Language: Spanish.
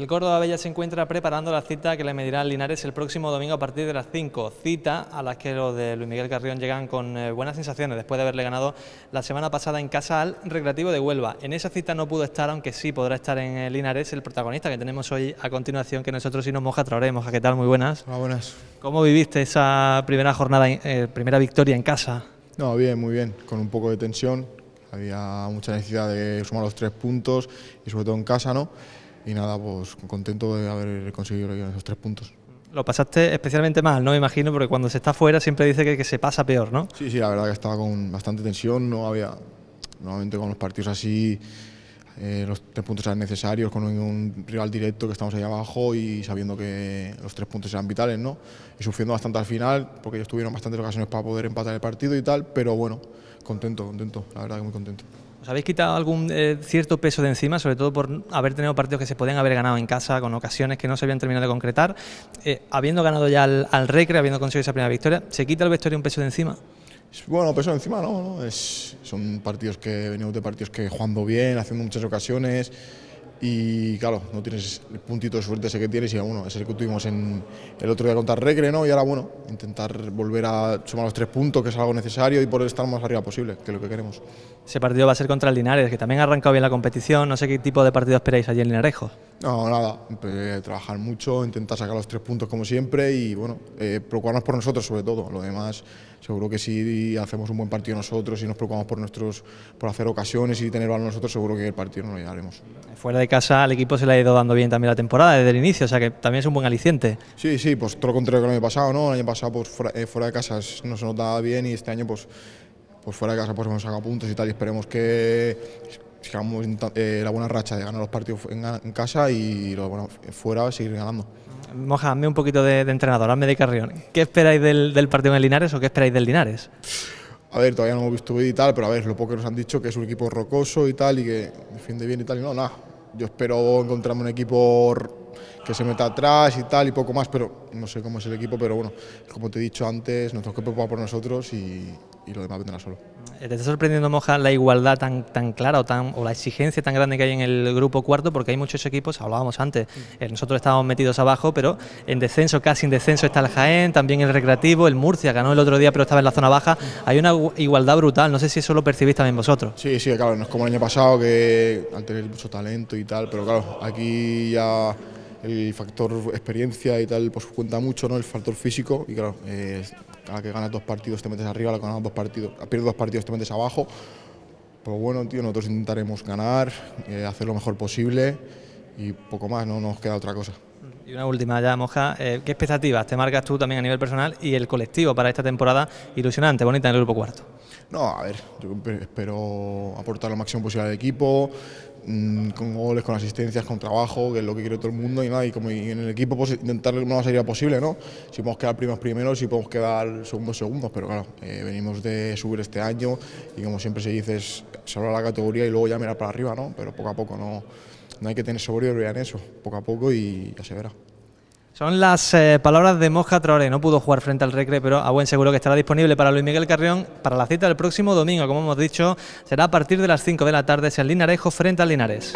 El Córdoba Bella se encuentra preparando la cita que le medirá Linares el próximo domingo a partir de las 5. Cita a la que los de Luis Miguel Carrión llegan con eh, buenas sensaciones después de haberle ganado la semana pasada en casa al Recreativo de Huelva. En esa cita no pudo estar, aunque sí podrá estar en eh, Linares el protagonista que tenemos hoy a continuación, que nosotros sí nos moja traeremos. ¿qué tal? Muy buenas. Muy buenas. ¿Cómo viviste esa primera jornada, eh, primera victoria en casa? No, bien, muy bien, con un poco de tensión. Había mucha necesidad de sumar los tres puntos y sobre todo en casa, ¿no? y nada, pues contento de haber conseguido esos tres puntos. Lo pasaste especialmente mal, ¿no? Me imagino, porque cuando se está fuera siempre dice que, se pasa peor, ¿no? Sí, sí, la verdad que estaba con bastante tensión, no había, normalmente con los partidos así, eh, los tres puntos eran necesarios, con un rival directo que estamos ahí abajo y sabiendo que los tres puntos eran vitales, ¿no? Y sufriendo bastante al final, porque ellos tuvieron bastantes ocasiones para poder empatar el partido y tal, pero bueno, contento, contento, la verdad que muy contento. ¿Os habéis quitado algún eh, cierto peso de encima, sobre todo por haber tenido partidos que se podían haber ganado en casa, con ocasiones que no se habían terminado de concretar? Eh, habiendo ganado ya al, al, Recre, habiendo conseguido esa primera victoria, ¿se quita el vestuario un peso de encima? Bueno, peso de encima no, ¿no? Es, son partidos que venimos de partidos que jugando bien, haciendo muchas ocasiones, y claro, no tienes el puntito de suerte ese que tienes y bueno, es el que tuvimos en el otro día contra Regre, ¿no? Y ahora bueno, intentar volver a sumar los tres puntos, que es algo necesario y poder estar más arriba posible, que es lo que queremos. Ese partido va a ser contra el Linares, que también ha arrancado bien la competición, no sé qué tipo de partido esperáis allí en Linarejo. No, nada, eh, trabajar mucho, intentar sacar los tres puntos como siempre y bueno, eh, preocuparnos por nosotros sobre todo. Lo demás, seguro que si hacemos un buen partido nosotros y nos preocupamos por nuestros, por hacer ocasiones y tener balón nosotros, seguro que el partido no lo llevaremos. Fuera de casa al equipo se le ha ido dando bien también la temporada desde el inicio, o sea que también es un buen aliciente. Sí, sí, pues todo lo contrario que el año pasado, ¿no? El año pasado pues fuera, eh, de casa no se notaba bien y este año pues pues fuera de casa pues hemos sacado puntos y tal y esperemos que sigamos eh, la buena racha de ganar los partidos en, casa y lo bueno, fuera seguir ganando. hazme un poquito de, entrenador, hazme de Carrión. ¿Qué esperáis del, partido en el Linares o qué esperáis del Linares? A ver, todavía no hemos visto y tal, pero a ver, lo poco que nos han dicho que es un equipo rocoso y tal y que defiende bien y tal, y no, nada. Yo espero encontrarme un equipo que se meta atrás y tal y poco más, pero no sé cómo es el equipo, pero bueno, como te he dicho antes, nuestro que va por nosotros y, y lo demás vendrá solo. Eh, ¿Te está sorprendiendo, Moja, la igualdad tan, tan clara o, tan, o la exigencia tan grande que hay en el grupo cuarto? Porque hay muchos equipos, hablábamos antes, eh, nosotros estábamos metidos abajo, pero en descenso, casi en descenso, está el Jaén, también el Recreativo, el Murcia, ganó el otro día, pero estaba en la zona baja. Hay una igualdad brutal, no sé si eso lo percibís también vosotros. Sí, sí, claro, no es como el año pasado, que al tener mucho talento y tal, pero claro, aquí ya el factor experiencia y tal pues cuenta mucho, ¿no? El factor físico y claro, eh, a la que ganas dos partidos te metes arriba, a la que ganas dos partidos, pierdes dos partidos te metes abajo. Pero pues bueno, tío, nosotros intentaremos ganar, eh, hacer lo mejor posible y poco más, no nos queda otra cosa. Y una última ya, Moja, eh, ¿qué expectativas te marcas tú también a nivel personal y el colectivo para esta temporada ilusionante, bonita en el grupo cuarto? No, a ver, yo espero aportar lo máximo posible al equipo, Mm, con goles, con asistencias, con trabajo, que es lo que quiere todo el mundo y nada, y como en el equipo pues, intentar lo más sería posible, ¿no? Si podemos quedar primeros primeros, si podemos quedar segundos segundos, pero claro, eh, venimos de subir este año y como siempre se dice, es salvar la categoría y luego ya mirar para arriba, ¿no? Pero poco a poco, no, no hay que tener soberbia en eso, poco a poco y ya se verá. Son las eh, palabras de Mosca Traoré. No pudo jugar frente al Recre, pero a buen seguro que estará disponible para Luis Miguel Carrión para la cita del próximo domingo. Como hemos dicho, será a partir de las 5 de la tarde en Linarejo frente al Linares.